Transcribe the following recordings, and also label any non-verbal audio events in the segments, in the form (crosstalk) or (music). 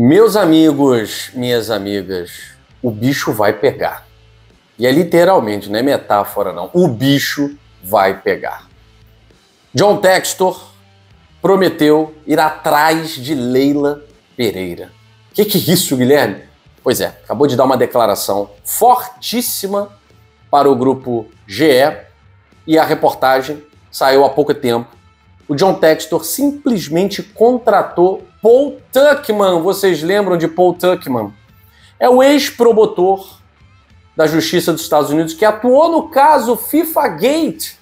Meus amigos, minhas amigas, o bicho vai pegar. E é literalmente, não é metáfora não. O bicho vai pegar. John Textor prometeu ir atrás de Leila Pereira. Que que é isso, Guilherme? Pois é, acabou de dar uma declaração fortíssima para o grupo GE e a reportagem saiu há pouco tempo. O John Textor simplesmente contratou Paul Tuckman, vocês lembram de Paul Tuckman? É o ex-promotor da Justiça dos Estados Unidos que atuou no caso FIFA Gate,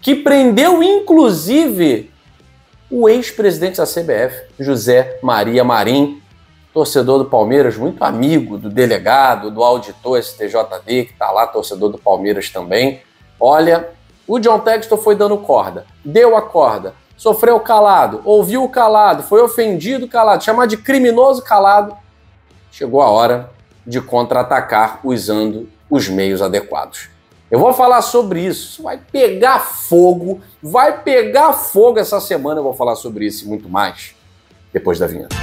que prendeu inclusive o ex-presidente da CBF, José Maria Marim, torcedor do Palmeiras, muito amigo do delegado, do auditor STJD, que está lá, torcedor do Palmeiras também. Olha, o John Textor foi dando corda, deu a corda, sofreu calado, ouviu calado, foi ofendido calado, chamar de criminoso calado, chegou a hora de contra-atacar usando os meios adequados. Eu vou falar sobre isso. isso. Vai pegar fogo, vai pegar fogo essa semana. Eu vou falar sobre isso e muito mais depois da vinheta.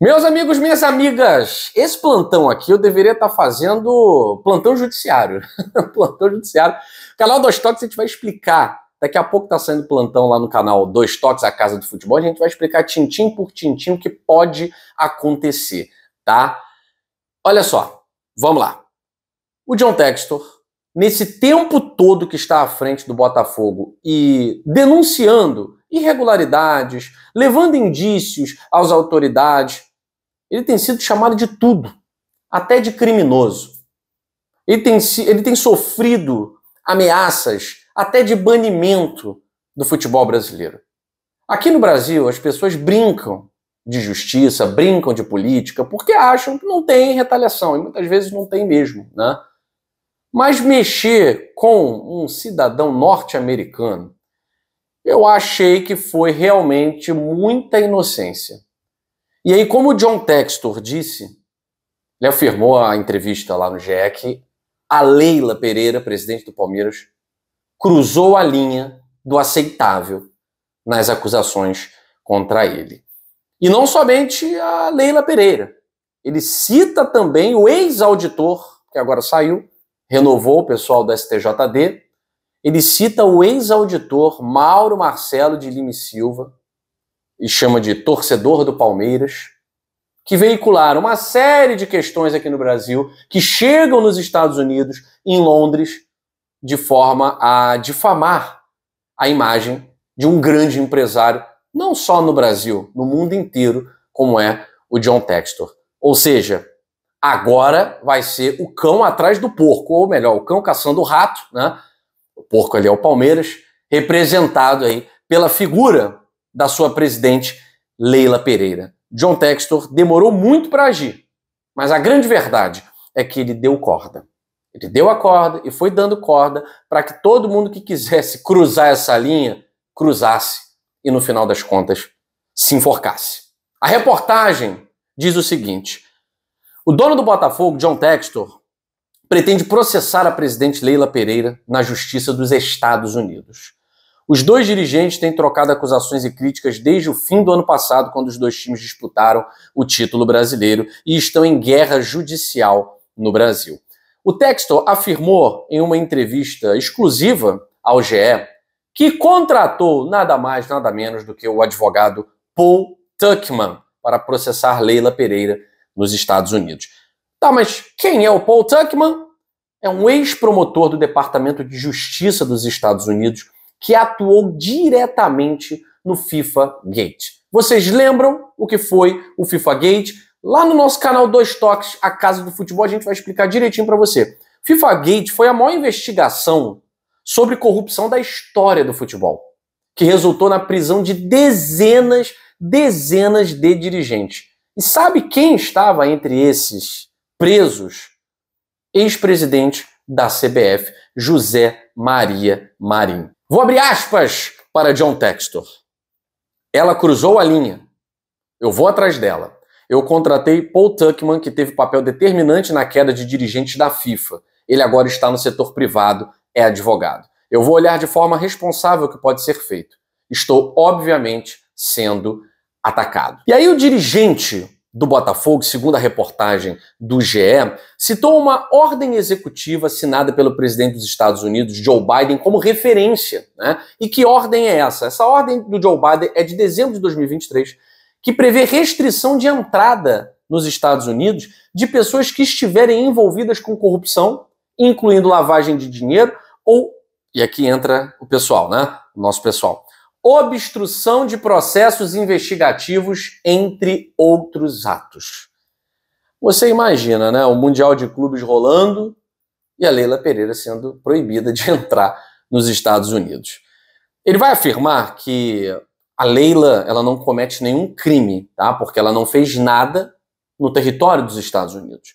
Meus amigos, minhas amigas, esse plantão aqui eu deveria estar fazendo plantão judiciário. (laughs) plantão judiciário. O canal Dois Toques a gente vai explicar. Daqui a pouco tá saindo plantão lá no canal Dois Toques, a Casa do Futebol. A gente vai explicar tintim por tintim o que pode acontecer, tá? Olha só, vamos lá. O John Textor, nesse tempo todo que está à frente do Botafogo e denunciando irregularidades, levando indícios às autoridades. Ele tem sido chamado de tudo, até de criminoso. Ele tem, ele tem sofrido ameaças, até de banimento do futebol brasileiro. Aqui no Brasil, as pessoas brincam de justiça, brincam de política, porque acham que não tem retaliação, e muitas vezes não tem mesmo, né? Mas mexer com um cidadão norte-americano eu achei que foi realmente muita inocência. E aí, como o John Textor disse, ele afirmou a entrevista lá no GEC, a Leila Pereira, presidente do Palmeiras, cruzou a linha do aceitável nas acusações contra ele. E não somente a Leila Pereira. Ele cita também o ex-auditor, que agora saiu, renovou o pessoal do STJD, ele cita o ex-auditor Mauro Marcelo de Lima Silva, e chama de torcedor do Palmeiras, que veicularam uma série de questões aqui no Brasil, que chegam nos Estados Unidos, em Londres, de forma a difamar a imagem de um grande empresário, não só no Brasil, no mundo inteiro, como é o John Textor. Ou seja, agora vai ser o cão atrás do porco, ou melhor, o cão caçando o rato, né? o porco ali é o Palmeiras, representado aí pela figura da sua presidente Leila Pereira. John Textor demorou muito para agir, mas a grande verdade é que ele deu corda. Ele deu a corda e foi dando corda para que todo mundo que quisesse cruzar essa linha cruzasse e no final das contas se enforcasse. A reportagem diz o seguinte: o dono do Botafogo, John Textor, pretende processar a presidente Leila Pereira na Justiça dos Estados Unidos. Os dois dirigentes têm trocado acusações e críticas desde o fim do ano passado, quando os dois times disputaram o título brasileiro e estão em guerra judicial no Brasil. O Textor afirmou em uma entrevista exclusiva ao GE que contratou nada mais, nada menos do que o advogado Paul Tuckman para processar Leila Pereira nos Estados Unidos. Tá, mas quem é o Paul Tuckman? É um ex-promotor do Departamento de Justiça dos Estados Unidos que atuou diretamente no FIFA Gate. Vocês lembram o que foi o FIFA Gate? Lá no nosso canal Dois Toques, a Casa do Futebol, a gente vai explicar direitinho para você. FIFA Gate foi a maior investigação sobre corrupção da história do futebol, que resultou na prisão de dezenas, dezenas de dirigentes. E sabe quem estava entre esses presos ex-presidente da CBF, José Maria Marim. Vou abrir aspas para John Textor. Ela cruzou a linha. Eu vou atrás dela. Eu contratei Paul Tuckman, que teve papel determinante na queda de dirigentes da FIFA. Ele agora está no setor privado, é advogado. Eu vou olhar de forma responsável o que pode ser feito. Estou, obviamente, sendo atacado. E aí o dirigente do Botafogo, segundo a reportagem do GE, citou uma ordem executiva assinada pelo presidente dos Estados Unidos, Joe Biden, como referência. Né? E que ordem é essa? Essa ordem do Joe Biden é de dezembro de 2023, que prevê restrição de entrada nos Estados Unidos de pessoas que estiverem envolvidas com corrupção, incluindo lavagem de dinheiro ou, e aqui entra o pessoal, né? O nosso pessoal, obstrução de processos investigativos, entre outros atos. Você imagina, né? O Mundial de Clubes rolando e a Leila Pereira sendo proibida de (laughs) entrar nos Estados Unidos. Ele vai afirmar que a Leila ela não comete nenhum crime, tá? Porque ela não fez nada no território dos Estados Unidos.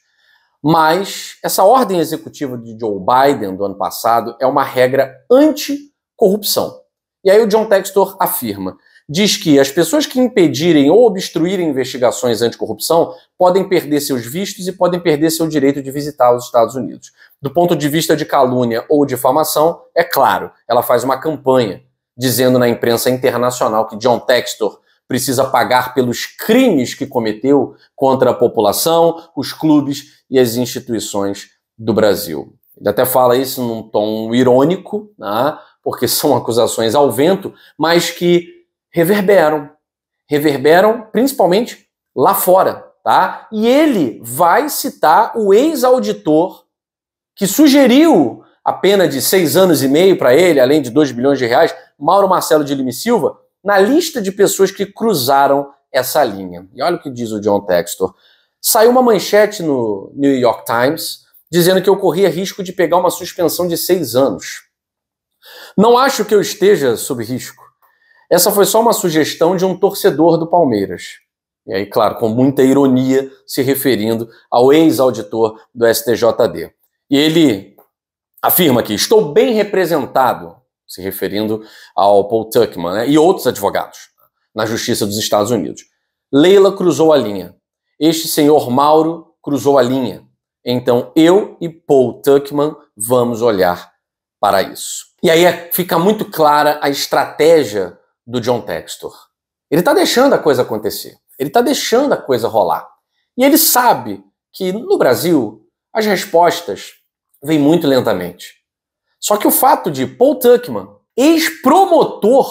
Mas essa ordem executiva de Joe Biden do ano passado é uma regra anticorrupção. E aí o John Textor afirma: diz que as pessoas que impedirem ou obstruírem investigações anticorrupção podem perder seus vistos e podem perder seu direito de visitar os Estados Unidos. Do ponto de vista de calúnia ou difamação, é claro, ela faz uma campanha dizendo na imprensa internacional que John Textor precisa pagar pelos crimes que cometeu contra a população, os clubes e as instituições do Brasil. Ele até fala isso num tom irônico, né? porque são acusações ao vento, mas que reverberam. Reverberam principalmente lá fora, tá? E ele vai citar o ex-auditor que sugeriu a pena de seis anos e meio para ele, além de dois bilhões de reais, Mauro Marcelo de Lima Silva, na lista de pessoas que cruzaram essa linha. E olha o que diz o John Textor. Saiu uma manchete no New York Times dizendo que eu corria risco de pegar uma suspensão de seis anos. Não acho que eu esteja sob risco. Essa foi só uma sugestão de um torcedor do Palmeiras. E aí, claro, com muita ironia, se referindo ao ex-auditor do STJD. E ele afirma que estou bem representado, se referindo ao Paul Tuckman né, e outros advogados na Justiça dos Estados Unidos. Leila cruzou a linha. Este senhor Mauro cruzou a linha. Então eu e Paul Tuckman vamos olhar para isso. E aí é, fica muito clara a estratégia do John Textor. Ele está deixando a coisa acontecer, ele está deixando a coisa rolar. E ele sabe que no Brasil as respostas vêm muito lentamente. Só que o fato de Paul Tuckman, ex-promotor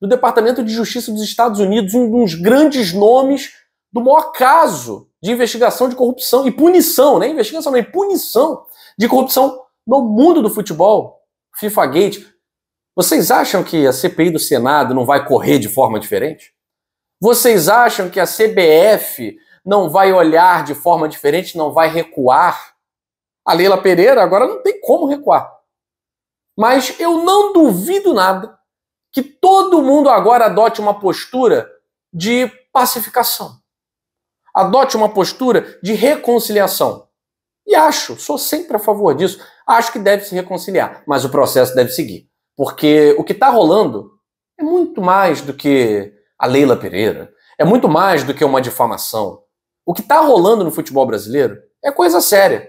do Departamento de Justiça dos Estados Unidos, um dos grandes nomes do maior caso de investigação de corrupção e punição, né? Investigação, não, é punição de corrupção no mundo do futebol, FIFA Gate. Vocês acham que a CPI do Senado não vai correr de forma diferente? Vocês acham que a CBF não vai olhar de forma diferente, não vai recuar? A Leila Pereira agora não tem como recuar. Mas eu não duvido nada que todo mundo agora adote uma postura de pacificação. Adote uma postura de reconciliação. E acho, sou sempre a favor disso acho que deve se reconciliar, mas o processo deve seguir. Porque o que está rolando é muito mais do que a Leila Pereira, é muito mais do que uma difamação. O que está rolando no futebol brasileiro é coisa séria.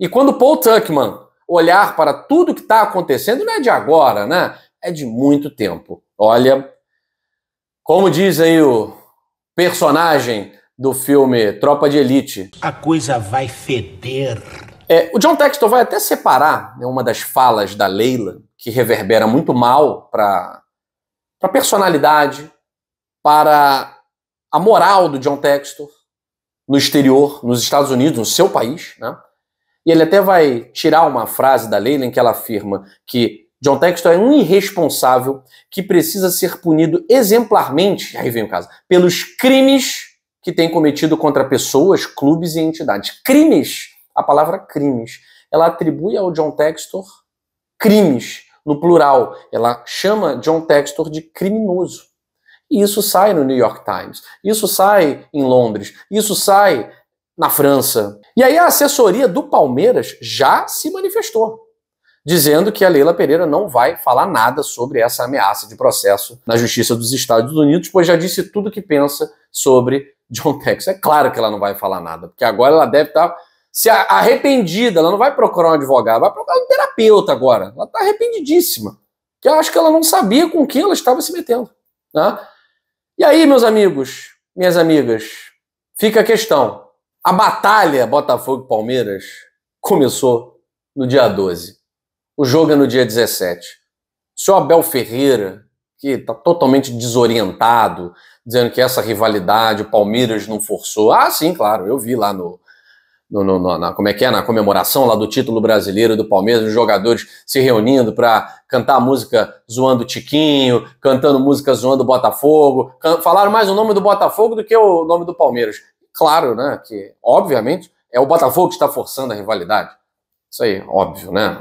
E quando Paul Tuckman olhar para tudo que está acontecendo, não é de agora, né? É de muito tempo. Olha, como diz aí o personagem do filme Tropa de Elite: a coisa vai feder. É, o John Textor vai até separar né, uma das falas da Leila, que reverbera muito mal para a personalidade, para a moral do John Textor no exterior, nos Estados Unidos, no seu país. Né? E ele até vai tirar uma frase da Leila em que ela afirma que John Textor é um irresponsável que precisa ser punido exemplarmente, aí vem o caso, pelos crimes que tem cometido contra pessoas, clubes e entidades. Crimes a palavra crimes. Ela atribui ao John Textor crimes, no plural. Ela chama John Textor de criminoso. E isso sai no New York Times, isso sai em Londres, isso sai na França. E aí a assessoria do Palmeiras já se manifestou, dizendo que a Leila Pereira não vai falar nada sobre essa ameaça de processo na Justiça dos Estados Unidos, pois já disse tudo que pensa sobre John Textor. É claro que ela não vai falar nada, porque agora ela deve estar se arrependida, ela não vai procurar um advogado, vai procurar um terapeuta agora. Ela está arrependidíssima. Que eu acho que ela não sabia com quem ela estava se metendo. Né? E aí, meus amigos, minhas amigas, fica a questão. A batalha Botafogo-Palmeiras começou no dia 12. O jogo é no dia 17. O senhor Abel Ferreira, que está totalmente desorientado, dizendo que essa rivalidade o Palmeiras não forçou. Ah, sim, claro, eu vi lá no, no, no, no, na, como é que é, na comemoração lá do título brasileiro do Palmeiras, os jogadores se reunindo para cantar música zoando Tiquinho, cantando música zoando Botafogo, falaram mais o nome do Botafogo do que o nome do Palmeiras. Claro, né, que obviamente é o Botafogo que está forçando a rivalidade. Isso aí, óbvio, né?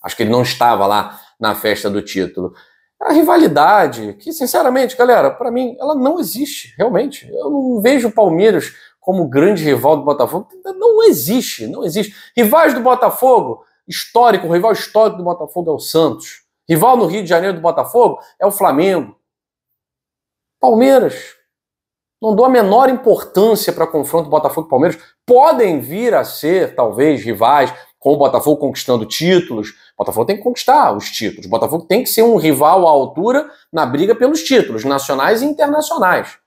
Acho que ele não estava lá na festa do título. A rivalidade, que sinceramente, galera, para mim, ela não existe, realmente. Eu não vejo o Palmeiras como grande rival do Botafogo não existe, não existe. Rivais do Botafogo, histórico, o rival histórico do Botafogo é o Santos. Rival no Rio de Janeiro do Botafogo é o Flamengo. Palmeiras. Não dou a menor importância para confronto Botafogo e Palmeiras. Podem vir a ser, talvez, rivais, com o Botafogo conquistando títulos. O Botafogo tem que conquistar os títulos. O Botafogo tem que ser um rival à altura na briga pelos títulos, nacionais e internacionais.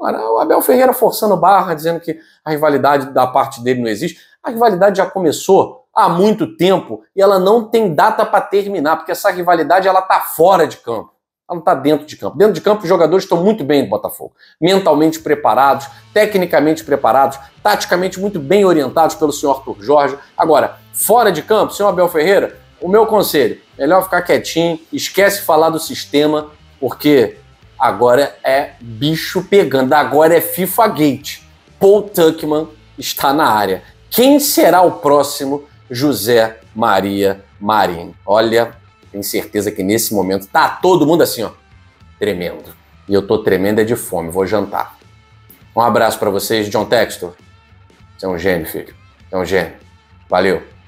Agora, o Abel Ferreira forçando barra, dizendo que a rivalidade da parte dele não existe. A rivalidade já começou há muito tempo e ela não tem data para terminar, porque essa rivalidade ela tá fora de campo. Ela não está dentro de campo. Dentro de campo, os jogadores estão muito bem do Botafogo. Mentalmente preparados, tecnicamente preparados, taticamente muito bem orientados pelo senhor Arthur Jorge. Agora, fora de campo, senhor Abel Ferreira, o meu conselho, melhor ficar quietinho, esquece falar do sistema, porque Agora é bicho pegando. Agora é FIFA Gate. Paul Tuckman está na área. Quem será o próximo José Maria Marim? Olha, tenho certeza que nesse momento tá todo mundo assim, ó, tremendo. E eu tô tremendo é de fome, vou jantar. Um abraço para vocês, John Textor. Você é um gênio, filho. Você é um gênio. Valeu.